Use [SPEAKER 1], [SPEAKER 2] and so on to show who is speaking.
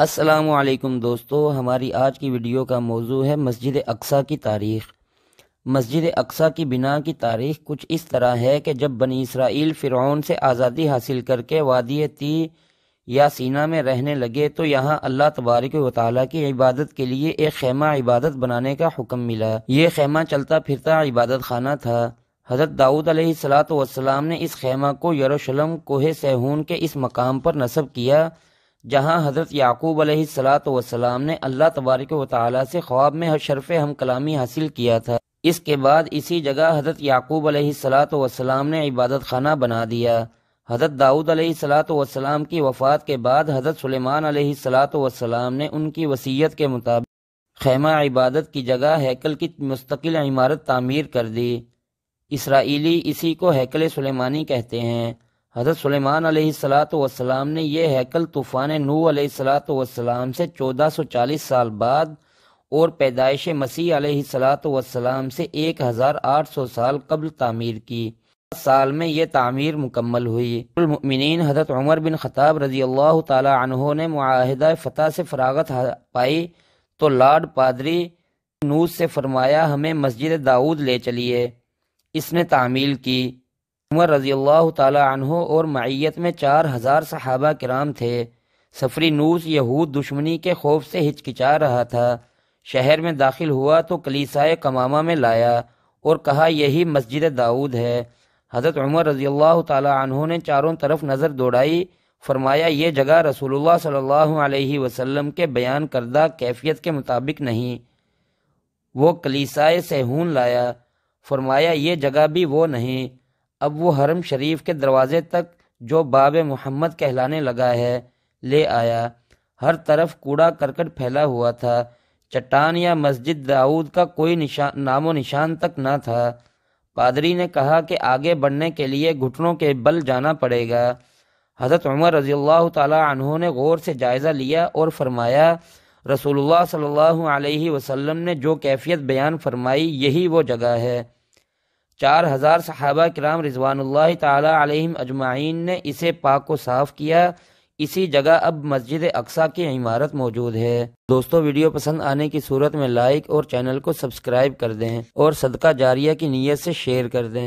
[SPEAKER 1] असलकम दोस्तों हमारी आज की वीडियो का मौजू है मस्जिद अक्सा की तारीख़ मस्जिद अक्सा की बिना की तारीख़ कुछ इस तरह है कि जब बनी इसराइल फ़िरौन से आज़ादी हासिल करके वादी ती या सीना में रहने लगे तो यहाँ अल्लाह तबारक वाली की इबादत के लिए एक खेमा इबादत बनाने का हुक्म मिला ये खेमा चलता फिरता इबादत खाना था हज़रत दाऊद सलात ने इस खेमा को यरूशलम कोहे सहून के इस मकाम पर नस्ब किया जहाँ हज़रत याकूब सलाम ने अल्लाह तबारक वाली से ख्वाब में शरफ़ हम कलामी हासिल किया था इसके बाद इसी जगह हज़रत याकूब सलाम ने इबादत खाना बना दिया हज़रत दाऊद सलाम की वफ़ात के बाद हज़रत सलेमान वसलाम ने उनकी वसीयत के मुताबिक खेमा इबादत की जगह हैकल की मुस्तकिल इमारत तामीर कर दी इसराइली इसी को हैकल सलेमानी कहते हैं हज़रत सलेमान सलाम ने यह हैकल तूफ़ान नू वसलाम से 1440 साल बाद और पैदाइश मसीह वसलाम से 1800 साल कबल तामीर की साल में यह तामीर मुकम्मल हुई हज़रत उमर बिन ख़ताब रजी अल्लाह ने माहिदा फ़तह से फरागत पाई तो लॉर्ड पादरी नूज से फरमाया हमें मस्जिद दाऊद ले चलिए इसने तामील की उमर रजी अल्लाह तहों और मैत में चार हज़ार सहाबा कराम थे सफरी नूस यहूद दुश्मनी के खौफ से हिचकिचा रहा था शहर में दाखिल हुआ तो कलीसाए कमामा में लाया और कहा यही मस्जिद दाऊद है हज़रत उमर रजी अल्लाह तहों ने चारों तरफ नज़र दौड़ाई फरमाया ये जगह रसूलुल्लाह सल्लल्लाहु अलैहि वसल्लम के बयान करदा कैफियत के मुताबिक नहीं वो कलीसाए सेहून लाया फरमाया ये जगह भी वो नहीं अब वो हरम शरीफ के दरवाजे तक जो बाब मोहम्मद कहलाने लगा है ले आया हर तरफ कूड़ा करकट फैला हुआ था चट्टान या मस्जिद दाऊद का कोई निशान नामो निशान तक ना था पादरी ने कहा कि आगे बढ़ने के लिए घुटनों के बल जाना पड़ेगा हज़रत उमर रज़ी अल्लाह तहों ने गौर से जायज़ा लिया और फरमाया रसूलुल्लाह सल्लल्लाहु अलैहि वसल्लम ने जो कैफियत बयान फरमाई यही वो जगह है चार हज़ार सहाबा कराम रिजवान तम अजमाइन ने इसे पाक को साफ किया इसी जगह अब मस्जिद अक्सा की इमारत मौजूद है दोस्तों वीडियो पसंद आने की सूरत में लाइक और चैनल को सब्सक्राइब कर दें और सदका जारिया की नीयत से शेयर कर दें